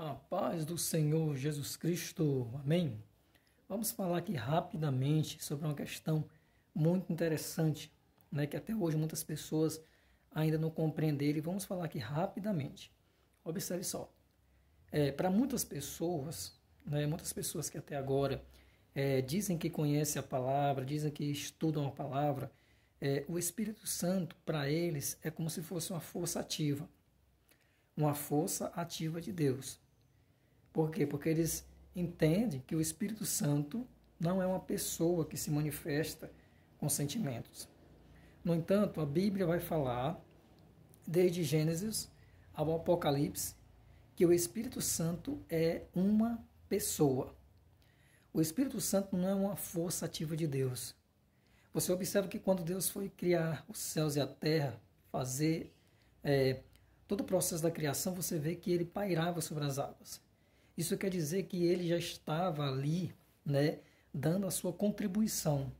A paz do Senhor Jesus Cristo. Amém. Vamos falar aqui rapidamente sobre uma questão muito interessante, né, que até hoje muitas pessoas ainda não compreenderam. E vamos falar aqui rapidamente. Observe só. É, Para muitas pessoas, né, muitas pessoas que até agora é, dizem que conhecem a palavra, dizem que estudam a palavra, é, o Espírito Santo, para eles, é como se fosse uma força ativa. Uma força ativa de Deus. Por quê? Porque eles entendem que o Espírito Santo não é uma pessoa que se manifesta com sentimentos. No entanto, a Bíblia vai falar, desde Gênesis ao Apocalipse, que o Espírito Santo é uma pessoa. O Espírito Santo não é uma força ativa de Deus. Você observa que quando Deus foi criar os céus e a terra, fazer é, todo o processo da criação, você vê que ele pairava sobre as águas. Isso quer dizer que ele já estava ali, né, dando a sua contribuição.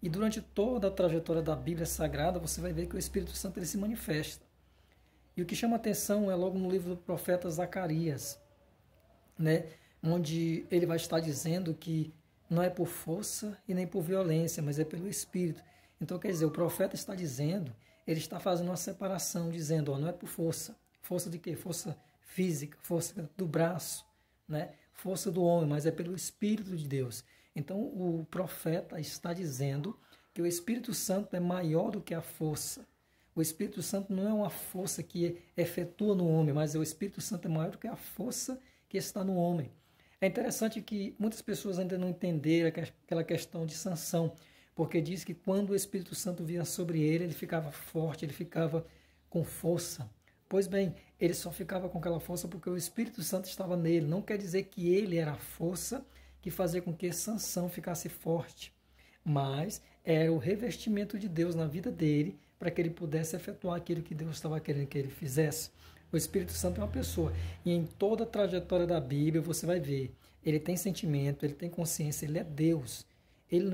E durante toda a trajetória da Bíblia Sagrada, você vai ver que o Espírito Santo ele se manifesta. E o que chama atenção é logo no livro do profeta Zacarias, né, onde ele vai estar dizendo que não é por força e nem por violência, mas é pelo Espírito. Então, quer dizer, o profeta está dizendo, ele está fazendo uma separação, dizendo, ó, não é por força. Força de quê? Força física, força do braço, né? força do homem, mas é pelo Espírito de Deus. Então o profeta está dizendo que o Espírito Santo é maior do que a força. O Espírito Santo não é uma força que efetua no homem, mas o Espírito Santo é maior do que a força que está no homem. É interessante que muitas pessoas ainda não entenderam aquela questão de sanção, porque diz que quando o Espírito Santo vinha sobre ele, ele ficava forte, ele ficava com força. Pois bem, ele só ficava com aquela força porque o Espírito Santo estava nele. Não quer dizer que ele era a força que fazia com que Sansão ficasse forte, mas era o revestimento de Deus na vida dele para que ele pudesse efetuar aquilo que Deus estava querendo que ele fizesse. O Espírito Santo é uma pessoa e em toda a trajetória da Bíblia você vai ver, ele tem sentimento, ele tem consciência, ele é Deus. Ele